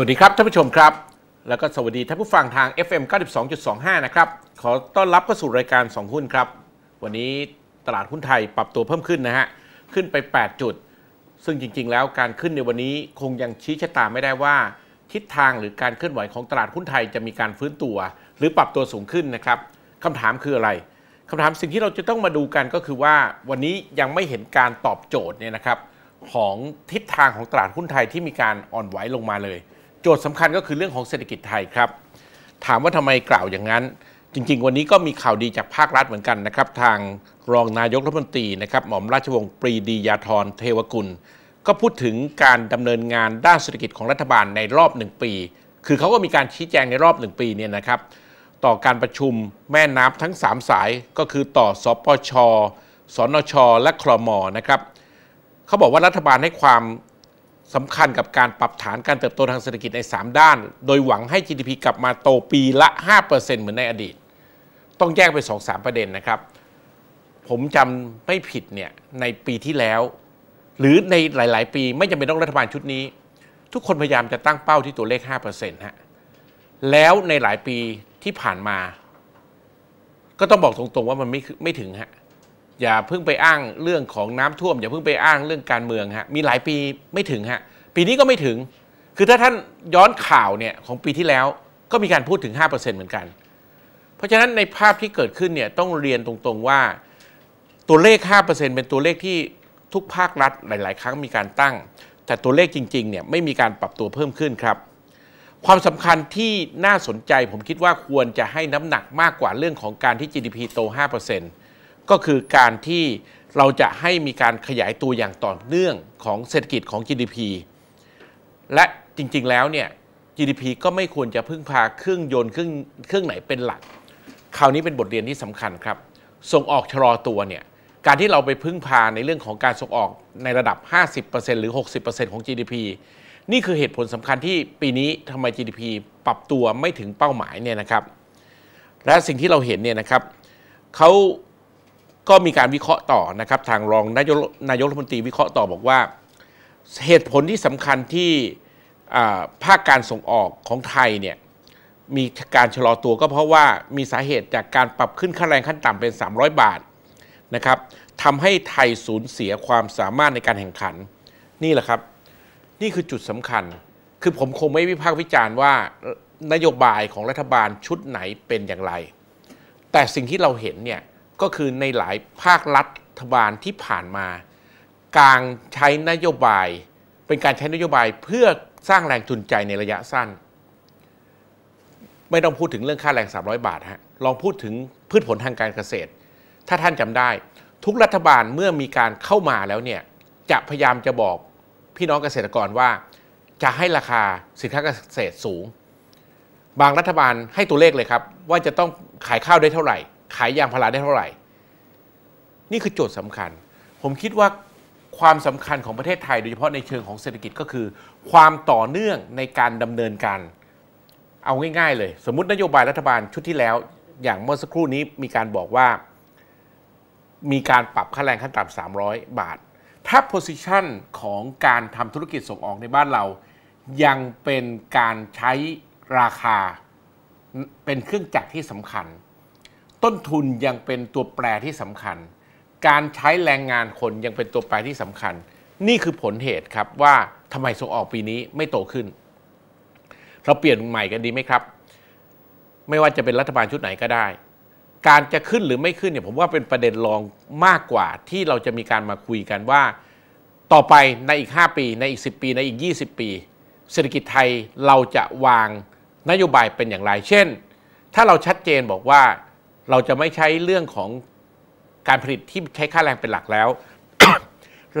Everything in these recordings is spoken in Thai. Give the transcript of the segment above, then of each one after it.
วัสดีครับ ท่านผู้ชมครับ แล้วก็สวัสดีท่านผู้ฟังทาง FM 92.25 นะครับ ขอต้อนรับเข้าสู่รายการ 2 หุ้นครับ วันนี้ตลาดหุ้นไทยปรับตัวเพิ่มขึ้นนะฮะ ขึ้นไป 8 จุด ซึ่งจริงๆแล้วการขึ้นในวันนี้คงยังชี้ชะตาไม่ได้ว่าทิศทางหรือการเคลื่อนไหวของตลาดหุ้นไทยจะมีการฟื้นตัว หรือปรับตัวสูงขึ้นนะครับคำถามคืออะไรคำถามสิ่งที่เราจะต้องมาดูกันก็คือว่า วันนี้ยังไม่เห็นการตอบโจทย์เนี่ยนะครับของทิศทางของตลาดหุ้นไทยที่มีการอ่อนไหวลงมาเลยโจทย์สำคัญก็คือเรื่องของเศรษฐกิจไทยครับถามว่าทำไมกล่าวอย่างนั้น จริงๆ วันนี้ก็มีข่าวดีจากภาครัฐเหมือนกันนะครับทางรองนายกรัฐมนตรีนะครับหม่อมราชวงศ์ปรีดียาธร เทวกุล ก็พูดถึงการดำเนินงานด้านเศรษฐกิจของรัฐบาลในรอบหนึ่งปี คือเขาก็มีการชี้แจงในรอบหนึ่งปีเนี่ยนะครับ ต่อการประชุมแม่น้ำทั้ง 3 สาย ก็คือต่อสปชสนชและคลอมอนะครับเขาบอกว่ารัฐบาลให้ความสำคัญกับการปรับฐานการเติบโตทางเศรษฐกิจใน 3 ด้าน โดยหวังให้ GDP กลับมาโตปีละ 5%เหมือนในอดีต ต้องแยกเป็น2-3 ประเด็นนะครับ ผมจำไม่ผิดเนี่ยในปีที่แล้ว หรือในหลายๆ ปีไม่จำเป็นต้องรัฐบาลชุดนี้ ทุกคนพยายามจะตั้งเป้าที่ตัวเลข5%ฮะแล้วในหลายปีที่ผ่านมา ก็ต้องบอกตรงๆว่ามันไม่ไม่ถึงฮะอย่าเพิ่งไปอ้างเรื่องของน้ำท่วม อย่าเพิ่งไปอ้างเรื่องการเมืองฮะมีหลายปีไม่ถึงฮะปีนี้ก็ไม่ถึง คือถ้าท่านย้อนข่าวเนี่ยของปีที่แล้วก็มีการพูดถึง 5%เหมือนกัน เพราะฉะนั้นในภาพที่เกิดขึ้นเนี่ยต้องเรียนตรงๆว่าตัวเลข 5%เป็นตัวเลขที่ทุกภาครัฐหลายๆครั้งมีการตั้ง แต่ตัวเลขจริงๆเนี่ยไม่มีการปรับตัวเพิ่มขึ้นครับ ความสำคัญที่น่าสนใจผมคิดว่าควรจะให้น้ำหนักมากกว่าเรื่องของการที่ GDP โต 5%ก็คือการที่เราจะให้มีการขยายตัวอย่างต่อเนื่องของเศรษฐกิจของ GDP และจริงๆแล้วเนี่ย GDP ก็ไม่ควรจะพึ่งพาเครื่องยนต์เครื่องเครื่องไหนเป็นหลัก คราวนี้เป็นบทเรียนที่สำคัญครับ ส่งออกชะลอตัวเนี่ยการที่เราไปพึ่งพาในเรื่องของการส่งออกในระดับ 50%หรือ 60%ของ GDP นี่คือเหตุผลสำคัญที่ปีนี้ทำไม GDP ปรับตัวไม่ถึงเป้าหมายเนี่ยนะครับ และสิ่งที่เราเห็นเนี่ยนะครับเขาก็มีการวิเคราะห์ต่อนะครับทางรองนายกนายกรัฐมนตรีวิเคราะห์ต่อบอกว่าเหตุผลที่สำคัญที่ภาคการส่งออกของไทยเนี่ยมีการชะลอตัวก็เพราะว่ามีสาเหตุจากการปรับขึ้นค่าแรงขั้นต่ำเป็น 300 บาทนะครับทำให้ไทยสูญเสียความสามารถในการแข่งขันนี่แหละครับ นี่คือจุดสำคัญคือผมคงไม่วิพากษ์วิจารณ์ว่านโยบายของรัฐบาลชุดไหนเป็นอย่างไร แต่สิ่งที่เราเห็นเนี่ยก็คือในหลายภาครัฐบาลที่ผ่านมาการใช้นโยบายเป็นการใช้นโยบายเพื่อสร้างแรงจูงใจในระยะสั้น ไม่ต้องพูดถึงเรื่องค่าแรง 300 บาทฮะลองพูดถึงพืชผลทางการเกษตร ถ้าท่านจำได้ ทุกรัฐบาลเมื่อมีการเข้ามาแล้วเนี่ยจะพยายามจะบอกพี่น้องเกษตรกรว่าจะให้ราคาสินค้าเกษตรสูง บางรัฐบาลให้ตัวเลขเลยครับว่าจะต้องขายข้าวได้เท่าไหร่ขายยางพาราได้เท่าไหร่ นี่คือโจทย์สำคัญ ผมคิดว่าความสำคัญของประเทศไทย โดยเฉพาะในเชิงของเศรษฐกิจก็คือ ความต่อเนื่องในการดำเนินการเอาง่ายๆเลย สมมตินโยบายรัฐบาลชุดที่แล้ว อย่างเมื่อสักครู่นี้มีการบอกว่ามีการปรับค่าแรงขั้นต่ำ300 บาท ถ้า position ของการทำธุรกิจส่งออกในบ้านเรายังเป็นการใช้ราคาเป็นเครื่องจักรที่สำคัญต้นทุนยังเป็นตัวแปรที่สำคัญ การใช้แรงงานคนยังเป็นตัวแปรที่สำคัญ นี่คือผลเหตุครับว่าทำไมส่งออกปีนี้ไม่โตขึ้น เราเปลี่ยนใหม่กันดีไหมครับ ไม่ว่าจะเป็นรัฐบาลชุดไหนก็ได้ การจะขึ้นหรือไม่ขึ้นเนี่ยผมว่าเป็นประเด็นรองมากกว่าที่เราจะมีการมาคุยกันว่า ต่อไปในอีก 5 ปีในอีก10ปีในอีก 20 ปี เศรษฐกิจไทยเราจะวางนโยบายเป็นอย่างไร เช่น ถ้าเราชัดเจนบอกว่าเราจะไม่ใช้เรื่องของการผลิตที่ใช้ค่าแรงเป็นหลักแล้ว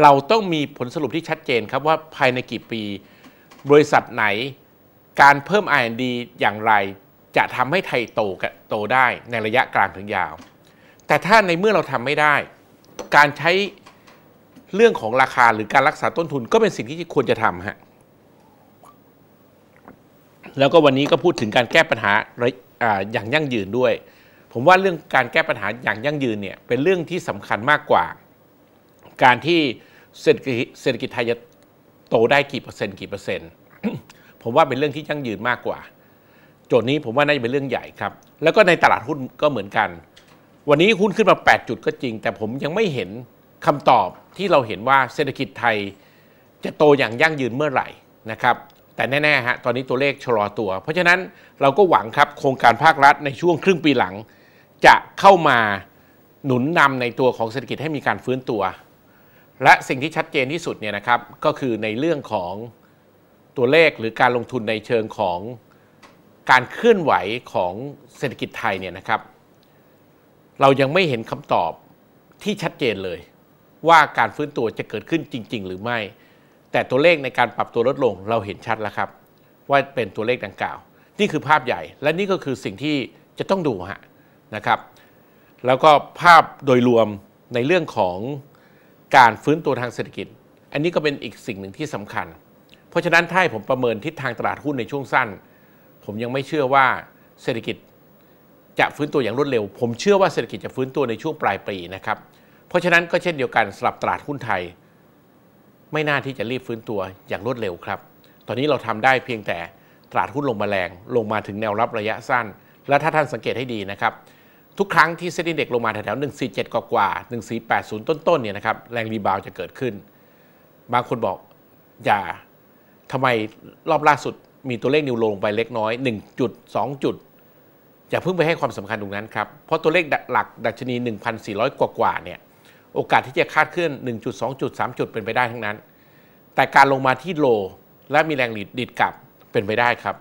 เราต้องมีผลสรุปที่ชัดเจนครับว่าภายในกี่ปีบริษัทไหนการเพิ่ม R&D อย่างไรจะทำให้ไทยโตโตได้ในระยะกลางถึงยาว แต่ถ้าในเมื่อเราทำไม่ได้ การใช้เรื่องของราคาหรือการรักษาต้นทุน ก็เป็นสิ่งที่ควรจะทำฮะแล้วก็วันนี้ก็พูดถึงการแก้ปัญหาอย่างยั่งยืนด้วยผมว่าเรื่องการแก้ปัญหาอย่างยั่งยืนเนี่ย เป็นเรื่องที่สำคัญมากกว่า การที่เศรษฐกิจไทยจะโตได้กี่เปอร์เซ็นต์กี่เปอร์เซ็นต์ผมว่าเป็นเรื่องที่ยั่งยืนมากกว่า โจทย์นี้ผมว่าน่าจะเป็นเรื่องใหญ่ครับ แล้วก็ในตลาดหุ้นก็เหมือนกัน วันนี้หุ้นขึ้นมา8จุดก็จริงแต่ผมยังไม่เห็นคำตอบที่เราเห็นว่าเศรษฐกิจไทย จะโตอย่างยั่งยืนเมื่อไหร่นะครับแต่แน่ๆฮะตอนนี้ตัวเลขชะลอตัว เพราะฉะนั้นเราก็หวังครับโครงการภาครัฐในช่วงครึ่งปีหลังจะเข้ามาหนุนนำในตัวของเศรษฐกิจให้มีการฟื้นตัว และสิ่งที่ชัดเจนที่สุดเนี่ยนะครับก็คือในเรื่องของตัวเลขหรือการลงทุนในเชิงของการเคลื่อนไหวของเศรษฐกิจไทยเนี่ยนะครับ เรายังไม่เห็นคำตอบที่ชัดเจนเลย ว่าการฟื้นตัวจะเกิดขึ้นจริง ๆ หรือไม่ แต่ตัวเลขในการปรับตัวลดลงเราเห็นชัดแล้วครับ ว่าเป็นตัวเลขดังกล่าว นี่คือภาพใหญ่ และนี่ก็คือสิ่งที่จะต้องดูฮะนะครับแล้วก็ภาพโดยรวมในเรื่องของการฟื้นตัวทางเศรษฐกิจ อันนี้ก็เป็นอีกสิ่งหนึ่งที่สำคัญ เพราะฉะนั้นถ้าผมประเมินทิศทางตลาดหุ้นในช่วงสั้น ผมยังไม่เชื่อว่าเศรษฐกิจจะฟื้นตัวอย่างรวดเร็ว ผมเชื่อว่าเศรษฐกิจจะฟื้นตัวในช่วงปลายปีนะครับเพราะฉะนั้นก็เช่นเดียวกันสำหรับตลาดหุ้นไทย ไม่น่าที่จะรีบฟื้นตัวอย่างรวดเร็วครับ ตอนนี้เราทำได้เพียงแต่ตลาดหุ้นลงมาแรงลงมาถึงแนวรับระยะสั้น และถ้าท่านสังเกตให้ดีนะครับทุกครั้งที่เซ็นดิเด็กลงมาแถวๆ147 กว่านึ่ศ1480 ต้นๆเนี่ยนะครับแรงรีบาวจะเกิดขึ้น บางคนบอกอย่าทำไมรอบล่าสุดมีตัวเลขนิวโลงไปเล็กน้อย1จุด2จุดอย่าเพิ่งไปให้ความสำคัญตรงนั้นครับเพราะตัวเลขหลักดัชนี 1,400 กว่ากว่าเนี่ยโอกาสที่จะคาดเคลื่อน1จุด2จุด3จุดเป็นไปได้ทั้งนั้น แต่การลงมาที่โลและมีแรงดิดกลับเป็นไปได้ครับ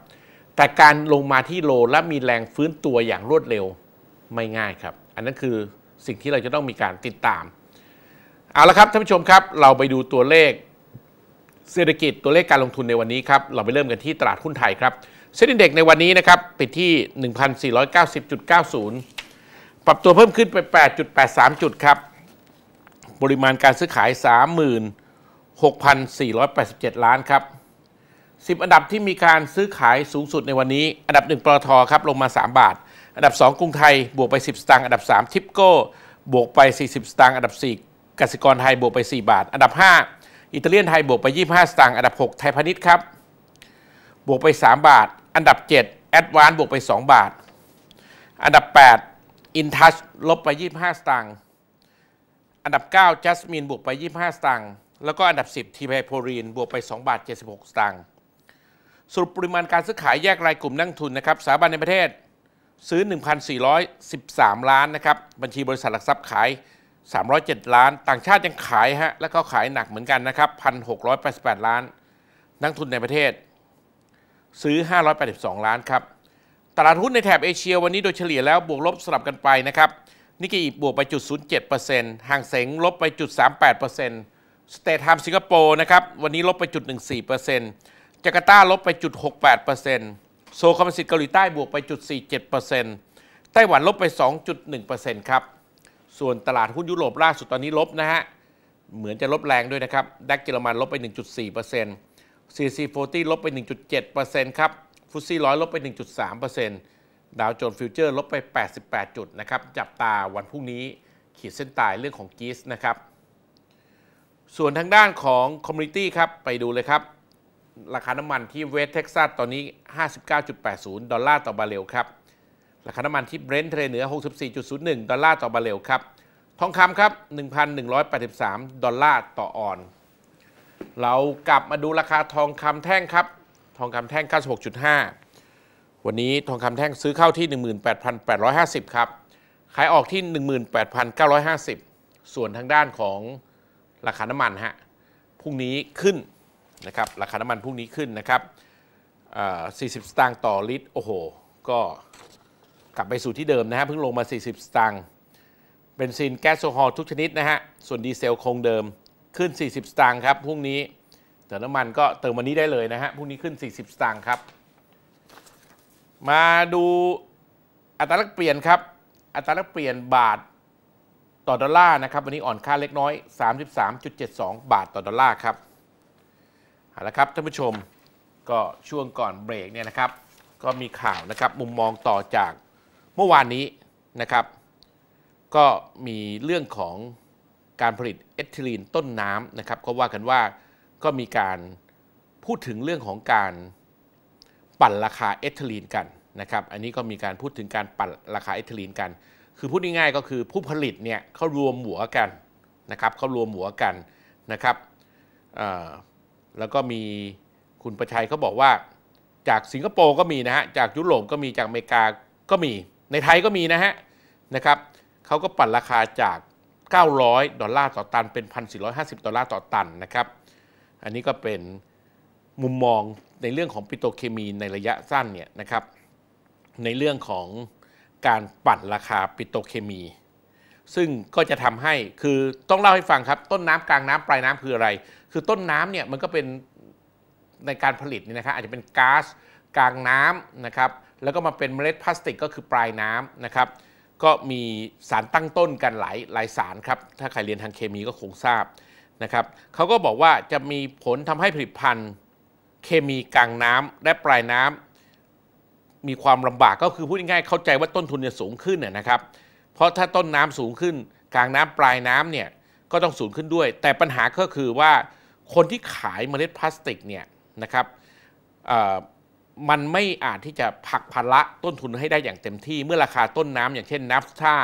แต่การลงมาที่โลและมีแรงฟื้นตัวอย่างรวดเร็วไม่ง่ายครับ อันนั้นคือสิ่งที่เราจะต้องมีการติดตามเอาละครับท่านผู้ชมครับเราไปดูตัวเลขเศรษฐกิจตัวเลขการลงทุนในวันนี้ครับเราไปเริ่มกันที่ตลาดหุ้นไทยครับเซ็นดีเด็กในวันนี้นะครับปิดที่ 1,490.90 ปรับตัวเพิ่มขึ้นไป 8.83 จุดครับปริมาณการซื้อขาย 36,487 ล้านครับ10 อันดับที่มีการซื้อขายสูงสุดในวันนี้ อันดับ 1ปตทครับลงมา 3 บาทอันดับ2กรุงไทย บวกไป 10สตางค์อันดับ3ทิปโก้บวกไป 40สตางค์อันดับ 4กสิกรไทยบวกไป 4 บาท อันดับ 5 อิตาเลียนไทยบวกไป25สตางค์อันดับ 6 ไทยพาณิชย์ครับบวกไป 3 บาท อันดับ7แอดวานบวกไป 2 บาท อันดับ 8อินทัชลบไป25สตางค์อันดับ9จัสมินบวกไป25สตางค์แล้วก็อันดับ 10ทีไพโพรีน บวกไป2บาท76สตางค์สรุปปริมาณการซื้อขายแยกรายกลุ่มนักทุนนะครับสถาบันในประเทศซื้อ 1,413 ล้านนะครับบัญชีบริษัทหลักทรัพย์ขาย 307 ล้าน ต่างชาติยังขายฮะแล้วก็ขายหนักเหมือนกันนะครับ1,688 ล้าน นักทุนในประเทศ ซื้อ 582 ล้านครับตลาดหุ้นในแถบเอเชีย วันนี้โดยเฉลี่ยแล้วบวกลบสลับกันไปนะครับนิกเกีบวกไปจุด0.7%ห่างเสงลบไปจุด38%สเตทไทม์สิงคโปร์นะครับวันนี้ลบไปจุด14%จาการ์ตาลบไปจุด68%โซคอมิสิตเกาหลีใต้บวกไปจุด47%ไต้หวันลบไป 2.1%ครับส่วนตลาดหุ้นยุโรปล่าสุดตอนนี้ลบนะฮะ เหมือนจะลบแรงด้วยนะครับ ดัคเยอรมันลบไป 1.4% CC40 ลบไป 1.7%ครับฟุตซี่ร้อยลบไป 1.3%ดาวโจนส์ฟิวเจอร์ลบไป 88 จุดนะครับ จับตาวันพรุ่งนี้ขีดเส้นตายเรื่องของกีสนะครับ ส่วนทางด้านของคอมมูนิตี้ครับไปดูเลยครับราคาน้ำมันที่เวสเท็กซัสตอนนี้ 59.80ดอลลาร์ต่อบาเรลครับ ราคาน้ำมันที่เบรนท์เทรเหนือ64.01ดอลลาร์ต่อบาเรลครับ ทองคำครับ1,183ดอลลาร์ต่อออน เรากลับมาดูราคาทองคำแท่งครับ ทองคำแท่ง96.5 วันนี้ทองคำแท่งซื้อเข้าที่ 18,850ครับ ขายออกที่ 18,950 ส่วนทางด้านของราคาน้ำมันฮะพรุ่งนี้ขึ้นนะครับราคาน้ำมันพรุ่งนี้ขึ้นนะครับ40 สตางค์ต่อลิตร โอ้โห ก็กลับไปสู่ที่เดิมนะฮะ เพิ่งลงมา 40 สตางค์เบนซินแก๊สโซฮอลทุกชนิดนะฮะ ส่วนดีเซลคงเดิม ขึ้น 40 สตางค์ครับพรุ่งนี้แต่น้ำมันก็เติมวันนี้ได้เลยนะฮะพรุ่งนี้ขึ้น 40 สตางค์ครับ มาดูอัตราแลกเปลี่ยนครับ อัตราแลกเปลี่ยนบาทต่อดอลลาร์นะครับ วันนี้อ่อนค่าเล็กน้อย 33.72 บาทต่อดอลลาร์ครับเอาละครับท่านผู้ชมก็ช่วงก่อนเบรกเนี่ยนะครับก็มีข่าวนะครับมุมมองต่อจากเมื่อวานนี้นะครับ ก็มีเรื่องของการผลิตเอทิลีนต้นน้ำนะครับก็ว่ากันว่าก็มีการพูดถึงเรื่องของการ ปั่นราคาเอทิลีนกันนะครับ อันนี้ก็มีการพูดถึงการปั่นราคาเอทิลีนกัน คือพูดง่ายๆก็คือผู้ผลิตเนี่ยเขารวมหัวกันนะครับเขารวมหัวกันนะครับแล้วก็มีคุณประชัยเขาบอกว่า จากสิงคโปร์ก็มีนะฮะจากยุโรปก็มี จากอเมริกาก็มีในไทยก็มีนะฮะนะครับเขาก็ปรับราคาจาก 900ดอลลาร์ต่อตันเป็น 1,450ดอลลาร์ต่อตันนะครับอันนี้ก็เป็นมุมมองในเรื่องของปิโตเคมีในระยะสั้นเนี่ยนะครับในเรื่องของการปั่นราคาปิโตเคมีซึ่งก็จะทำให้คือต้องเล่าให้ฟังครับต้นน้ำกลางน้ำปลายน้ำคืออะไร คือต้นน้ำเนี่ยมันก็เป็นในการผลิตนี่นะครับ อาจจะเป็นก๊าซกลางน้ำนะครับแล้วก็มาเป็นเมล็ดพลาสติกก็คือปลายน้ำนะครับ ก็มีสารตั้งต้นกันหลายหลายสารครับถ้าใครเรียนทางเคมีก็คงทราบนะครับเขาก็บอกว่าจะมีผลทำให้ผลิตภัณฑ์เคมีกลางน้ำและปลายน้ำ มีความลำบากก็คือพูดง่ายๆเข้าใจว่าต้นทุนจะสูงขึ้นนะครับเพราะถ้าต้นน้ำสูงขึ้นกลางน้ำปลายน้ำเนี่ยก็ต้องสูงขึ้นด้วย แต่ปัญหาก็คือว่าคนที่ขายเมล็ดพลาสติกเนี่ยนะครับมันไม่อาจที่จะผักภาระต้นทุนให้ได้อย่างเต็มที่เมื่อราคาต้นน้ำอย่างเช่นนับท่า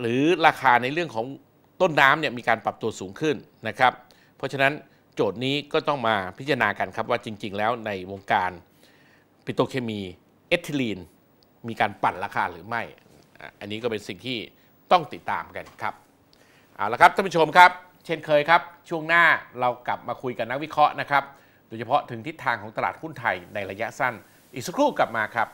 หรือราคาในเรื่องของต้นน้ำเนี่ยมีการปรับตัวสูงขึ้นนะครับเพราะฉะนั้นโจทย์นี้ก็ต้องมาพิจารณากันครับว่าจริงๆ แล้วในวงการปิโตรเคมีเอทิลีนมีการปั่นราคาหรือไม่ อันนี้ก็เป็นสิ่งที่ต้องติดตามกันครับ เอาละครับท่านผู้ชมครับ เช่นเคยครับ ช่วงหน้าเรากลับมาคุยกับนักวิเคราะห์นะครับ โดยเฉพาะถึงทิศทางของตลาดหุ้นไทยในระยะสั้นอีกสักครู่กลับมาครับ